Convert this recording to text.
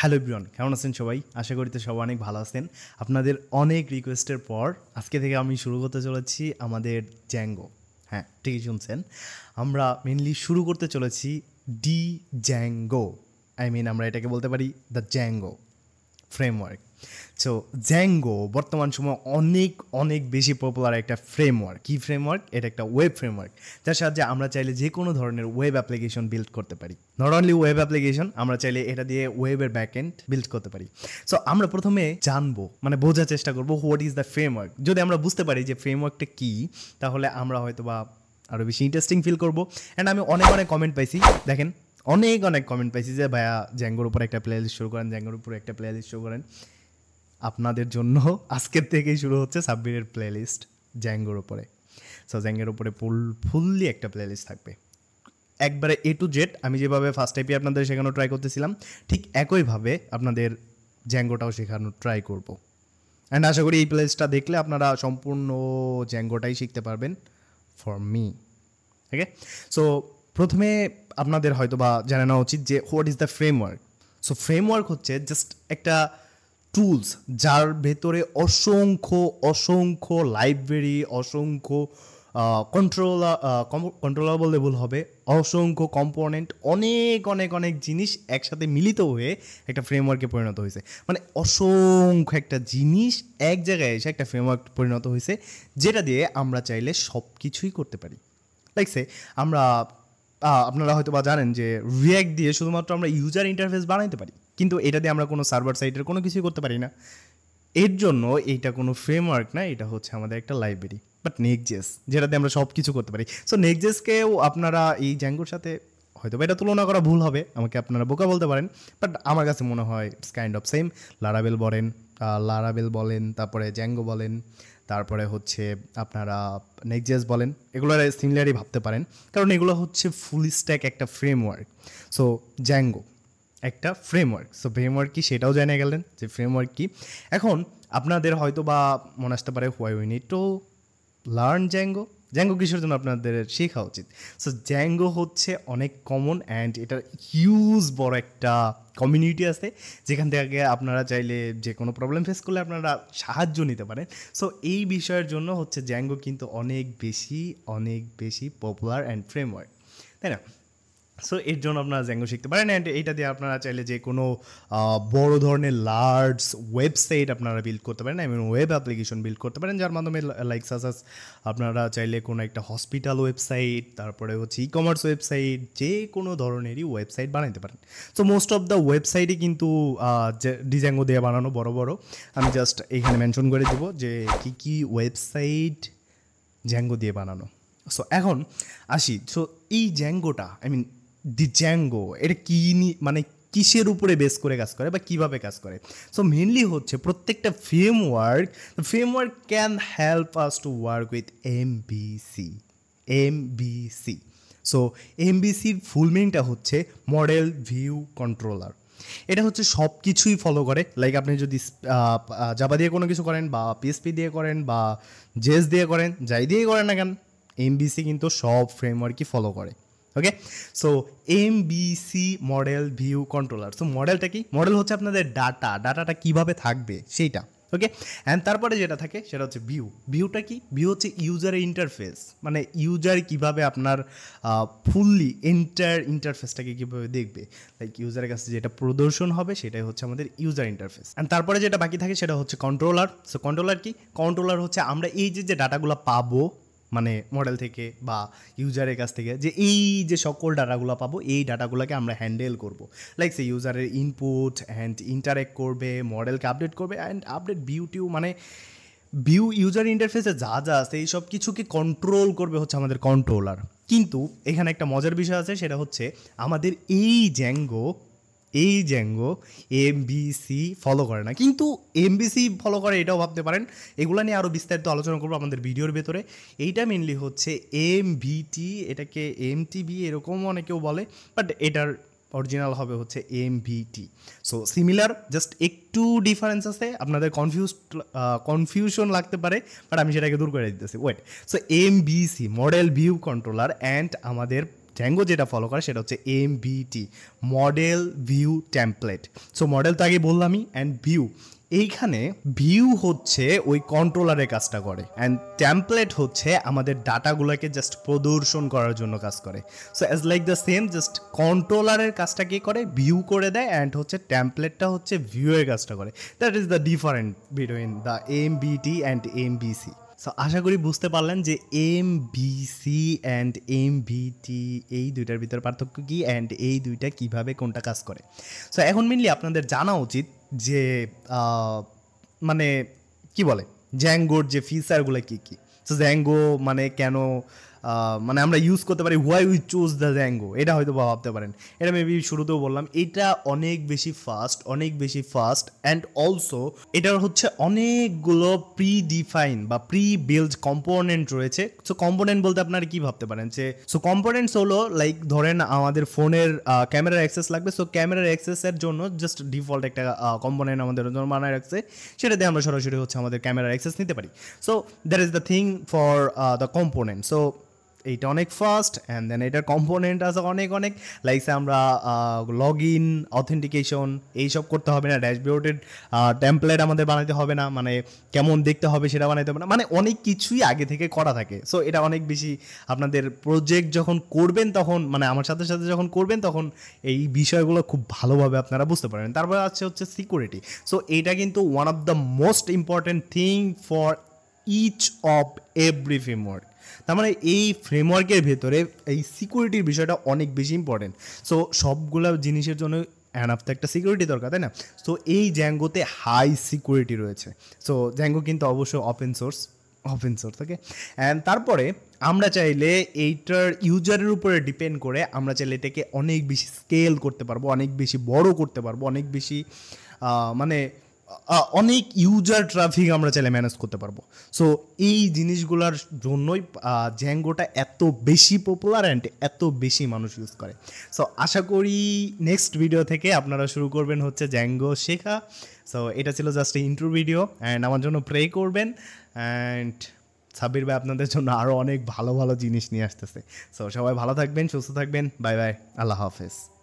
hello Brian কেমন আছেন সবাই আশা করিতে সবাই অনেক ভালো আছেন আপনাদের অনেক রিকোয়েস্টের পর আজকে থেকে আমি শুরু করতে চলেছি আমাদের জ্যাঙ্গো হ্যাঁ ঠিকই শুনছেন আমরা মেনলি শুরু করতে চলেছি ডি জ্যাঙ্গো আই মিন আমরা এটাকে বলতে পারি the Django framework so Django বর্তমান সময় অনেক অনেক বেশি পপুলার একটা ফ্রেমওয়ার্ক কী ফ্রেমওয়ার্ক এটা একটা ওয়েব ফ্রেমওয়ার্ক যার সাহায্যে আমরা চাইলে যে কোনো ধরনের ওয়েব অ্যাপ্লিকেশন বিল্ড করতে পারি নট অনলি ওয়েব অ্যাপ্লিকেশন আমরা চাইলে এটা দিয়ে ওয়েবের ব্যাক এন্ড বিল্ড করতে পারি সো আমরা প্রথমে জানবো মানে বোঝার চেষ্টা করবো হোয়াট ইজ দ্য ফ্রেমওয়ার্ক যদি আমরা বুঝতে পারি যে ফ্রেমওয়ার্কটা কী তাহলে আমরা হয়তো বা আরও বেশি ইন্টারেস্টিং ফিল করবো অ্যান্ড আমি অনেক অনেক কমেন্ট পাইছি দেখেন অনেক অনেক কমেন্ট পাইছি যে ভাইয়া জ্যাঙ্গোর উপর একটা প্লে লিস্ট শুরু করেন জ্যাঙ্গোর উপর একটা প্লে লিস্ট শুরু করেন আপনাদের জন্য আজকের থেকেই শুরু হচ্ছে সাব্বিরের প্লেলিস্ট জ্যাঙ্গোর ওপরে সো জ্যাঙ্গের ওপরে ফুল ফুললি একটা প্লেলিস্ট থাকবে একবারে এ টু জেড আমি যেভাবে ফার্স্ট টাইপে আপনাদের শেখানো ট্রাই করতেছিলাম ঠিক একইভাবে আপনাদের জ্যাঙ্গোটাও শেখানো ট্রাই করব অ্যান্ড আশা করি এই প্লেলিস্টটা দেখলে আপনারা সম্পূর্ণ জ্যাঙ্গোটাই শিখতে পারবেন ফর মি ওকে সো প্রথমে আপনাদের হয়তো বা জানানো উচিত যে what is the framework so framework হচ্ছে জাস্ট একটা টুলস যার ভেতরে অসংখ্য অসংখ্য লাইব্রেরি অসংখ্য কন্ট্রোলা কন্ট্রোলেবল লেবল হবে অসংখ্য কম্পোনেন্ট অনেক অনেক অনেক জিনিস একসাথে মিলিত হয়ে একটা ফ্রেমওয়ার্কে পরিণত হয়েছে মানে অসংখ্য একটা জিনিস এক জায়গায় এসে একটা ফ্রেমওয়ার্ক পরিণত হয়েছে যেটা দিয়ে আমরা চাইলে সব কিছুই করতে পারি লাইকসে আমরা আপনারা হয়তো বা জানেন যে রিয়্যাক্ট দিয়ে শুধুমাত্র আমরা ইউজার ইন্টারফেস বানাইতে পারি কিন্তু এটা দিয়ে আমরা কোনো সার্ভার সাইটের কোনো কিছুই করতে পারি না এর জন্য এইটা কোনো ফ্রেমওয়ার্ক না এটা হচ্ছে আমাদের একটা লাইব্রেরি বাট নেকজেস যেটাতে আমরা সব কিছু করতে পারি সো নেকজেসকেও আপনারা এই জ্যাঙ্গোর সাথে হয়তো বা এটা তুলনা করা ভুল হবে আমাকে আপনারা বোকা বলতে পারেন বাট আমার কাছে মনে হয় ইটস কাইন্ড অফ সেম লারাবেল বলেন লারাবেল বলেন তারপরে জ্যাঙ্গো বলেন তারপরে হচ্ছে আপনারা নেকজেস বলেন এগুলো সিমিলারই ভাবতে পারেন কারণ এগুলো হচ্ছে ফুল স্ট্যাক একটা ফ্রেমওয়ার্ক সো জ্যাঙ্গো একটা ফ্রেমওয়ার্ক সো ফ্রেমওয়ার্ক কি সেটাও জেনে গেলেন যে ফ্রেমওয়ার্ক কি এখন আপনাদের হয়তো বা মনে আসতে পারে why we need to learn Django Django কিসের জন্য আপনাদের শেখা উচিত সো জ্যাঙ্গো হচ্ছে অনেক কমন অ্যান্ড এটার হিউজ বড় একটা কমিউনিটি আছে যেখান থেকে আপনারা চাইলে যে কোনো প্রবলেম ফেস করলে আপনারা সাহায্য নিতে পারেন সো এই বিষয়ের জন্য হচ্ছে জ্যাঙ্গো কিন্তু অনেক বেশি অনেক বেশি পপুলার অ্যান্ড ফ্রেমওয়ার্ক তাই না সো এর জন্য আপনারা জ্যাঙ্গো শিখতে পারেন অ্যান্ড এইটা দিয়ে আপনারা চাইলে যে কোনো বড় ধরনের লার্জ ওয়েবসাইট আপনারা বিল্ড করতে পারেন এবং ওয়েব অ্যাপ্লিকেশন বিল্ড করতে পারেন যার মাধ্যমে লাইক সাসাস আপনারা চাইলে কোনো একটা হসপিটাল ওয়েবসাইট তারপরে হচ্ছে ই কমার্স ওয়েবসাইট যে কোনো ধরনেরই ওয়েবসাইট বানাইতে পারেন সো মোস্ট অফ দ্য ওয়েবসাইটই কিন্তু ডিজ্যাঙ্গো দিয়ে বানানো বড় বড় আমি জাস্ট এখানে মেনশন করে দেবো যে কী কী ওয়েবসাইট জ্যাঙ্গো দিয়ে বানানো সো এখন আসি সো এই জ্যাঙ্গোটা আই মিন দি জ্যাঙ্গো এটা কী মানে কিসের উপরে বেস করে কাজ করে বা কিভাবে কাজ করে সো মেনলি হচ্ছে প্রত্যেকটা framework framework can help us to work with M B C M B C so M বিসির ফুল মিনিংটা হচ্ছে মডেল ভিউ কন্ট্রোলার এটা হচ্ছে সব কিছুই ফলো করে লাইক আপনি যদি জাবা দিয়ে কোনো কিছু করেন বা পিএসপি দিয়ে করেন বা জেস দিয়ে করেন যাই দিয়ে করেন না কেন এম বিসি কিন্তু সব ফ্রেমওয়ার্কই ফলো করে okay so M B C model view controller so মডেলটা কি মডেল হচ্ছে আপনাদের ডাটা ডাটাটা কিভাবে থাকবে সেইটা ওকে অ্যান্ড তারপরে যেটা থাকে সেটা হচ্ছে ভিউ ভিউটা কি ভিউ হচ্ছে ইউজারের ইন্টারফেস মানে ইউজার কিভাবে আপনার ফুললি এন্টার ইন্টারফেসটাকে কীভাবে দেখবে লাইক ইউজারের কাছে যেটা প্রদর্শন হবে সেটাই হচ্ছে আমাদের ইউজার ইন্টারফেস অ্যান্ড তারপরে যেটা বাকি থাকে সেটা হচ্ছে কন্ট্রোলার সো কন্ট্রোলার কি কন্ট্রোলার হচ্ছে আমরা এই যে যে ডাটাগুলো পাবো মানে মডেল থেকে বা ইউজারের কাছ থেকে যে এই যে সকল ডাটাগুলো পাবো এই ডাটাগুলোকে আমরা হ্যান্ডেল করব লাইক সে ইউজারের ইনপুট অ্যান্ড ইন্টারেক্ট করবে মডেলকে আপডেট করবে অ্যান্ড আপডেট বিউটিউ মানে ভিউ ইউজার ইন্টারফেসে যা যা আছে এই সব কিছুকে কন্ট্রোল করবে হচ্ছে আমাদের কন্ট্রোলার কিন্তু এখানে একটা মজার বিষয় আছে সেটা হচ্ছে আমাদের এই জ্যাঙ্গো এই জ্যাঙ্গো এমবিসি ফলো করে না কিন্তু এমবিসি ফলো করে এটাও ভাবতে পারেন এগুলো নিয়ে আরও বিস্তারিত আলোচনা করবো আমাদের ভিডিওর ভেতরে এইটা মেনলি হচ্ছে এমভিটি এটাকে টিভি এরকম অনেকেও বলে বাট এটার অরিজিনাল হবে হচ্ছে এমভিটি সো সিমিলার জাস্ট একটু ডিফারেন্স আছে আপনাদের কনফিউজ কনফিউশন লাগতে পারে বাট আমি সেটাকে দূর করে দিতেছি wait so MBC model view controller and আমাদের ড্যাঙ্গো যেটা ফলো করে সেটা হচ্ছে M T model view template so model তো আগে বললামই অ্যান্ড ভিউ এইখানে ভিউ হচ্ছে ওই কন্ট্রোলারের কাজটা করে অ্যান্ড ট্যাম্পলেট হচ্ছে আমাদের ডাটাগুলোকে জাস্ট প্রদর্শন করার জন্য কাজ করে so as like the same just কন্ট্রোলারের কাজটা কী করে ভিউ করে দেয় অ্যান্ড হচ্ছে ট্যাম্পলেটটা হচ্ছে ভিউয়ের কাজটা করে that is the different between the M B T and M B C so আশা করি বুঝতে পারলেন যে M B C and M V T এই দুইটার ভিতরে পার্থক্য কী অ্যান্ড এই দুইটা কিভাবে কোনটা কাজ করে সো এখন মেনলি আপনাদের জানা উচিত যে মানে কি বলে জ্যাঙ্গোর যে ফিচারগুলো কী কী সো জ্যাঙ্গো মানে কেন মানে আমরা ইউজ করতে পারি why we choose the Django এটা হয়তো বা ভাবতে পারেন এটা মেবি শুরুতেও বললাম এটা অনেক বেশি ফাস্ট অনেক বেশি ফাস্ট অ্যান্ড অলসো এটার হচ্ছে অনেকগুলো প্রি ডিফাইন বা প্রি বিল্ড কম্পোনেন্ট রয়েছে সো কম্পোনেন্ট বলতে আপনারা কি ভাবতে পারেন যে সো কম্পোনেন্টস হলো লাইক ধরেন আমাদের ফোনের ক্যামেরার অ্যাক্সেস লাগবে সো ক্যামেরার অ্যাক্সেসের জন্য জাস্ট ডিফল্ট একটা কম্পোনেন্ট আমাদের জন্য মানায় রাখছে সেটা দিয়ে আমরা সরাসরি হচ্ছে আমাদের ক্যামেরার অ্যাক্সেস নিতে পারি so that is the thing for the component so এইটা অনেক ফাস্ট অ্যান্ড দেন এটার কম্পোনেন্ট আছে অনেক অনেক লাইকসে আমরা লগ ইন অথেন্টিকেশন এইসব করতে হবে না ড্যাশবোর্ডের ট্যাম্পলেট আমাদের বানাতে হবে না মানে কেমন দেখতে হবে সেটা বানাইতে হবে না মানে অনেক কিছুই আগে থেকে করা থাকে সো এটা অনেক বেশি আপনাদের প্রজেক্ট যখন করবেন তখন মানে আমার সাথে সাথে যখন করবেন তখন এই বিষয়গুলো খুব ভালোভাবে আপনারা বুঝতে পারেন তারপর আছে হচ্ছে সিকিউরিটি সো এটা কিন্তু one of the most important thing for each of every framework তার মানে এই ফ্রেমওয়ার্কের ভেতরে এই সিকিউরিটির বিষয়টা অনেক বেশি ইম্পর্টেন্ট সো সবগুলো জিনিসের জন্য অ্যানাফ তো একটা সিকিউরিটি দরকার তাই না সো এই জ্যাঙ্গোতে হাই সিকিউরিটি রয়েছে সো জ্যাঙ্গো কিন্তু অবশ্যই ওপেন সোর্স ওপেন সোর্স থাকে অ্যান্ড তারপরে আমরা চাইলে এইটার ইউজারের উপরে ডিপেন্ড করে আমরা চাইলে এটাকে অনেক বেশি স্কেল করতে পারবো অনেক বেশি বড় করতে পারবো অনেক বেশি মানে অনেক ইউজার ট্রাফিক আমরা চাইলে ম্যানেজ করতে পারবো সো এই জিনিসগুলোর জন্যই জ্যাঙ্গোটা এত বেশি পপুলার অ্যান্ড এত বেশি মানুষ ইউজ করে সো আশা করি নেক্সট ভিডিও থেকে আপনারা শুরু করবেন হচ্ছে জ্যাঙ্গো শেখা সো এটা ছিল জাস্ট ইন্টার ভিডিও অ্যান্ড আমার জন্য প্রে করবেন অ্যান্ড সাবির ভাই আপনাদের জন্য আরও অনেক ভালো ভালো জিনিস নিয়ে আসতেছে সো সবাই ভালো থাকবেন সুস্থ থাকবেন বাই বাই আল্লাহ হাফেজ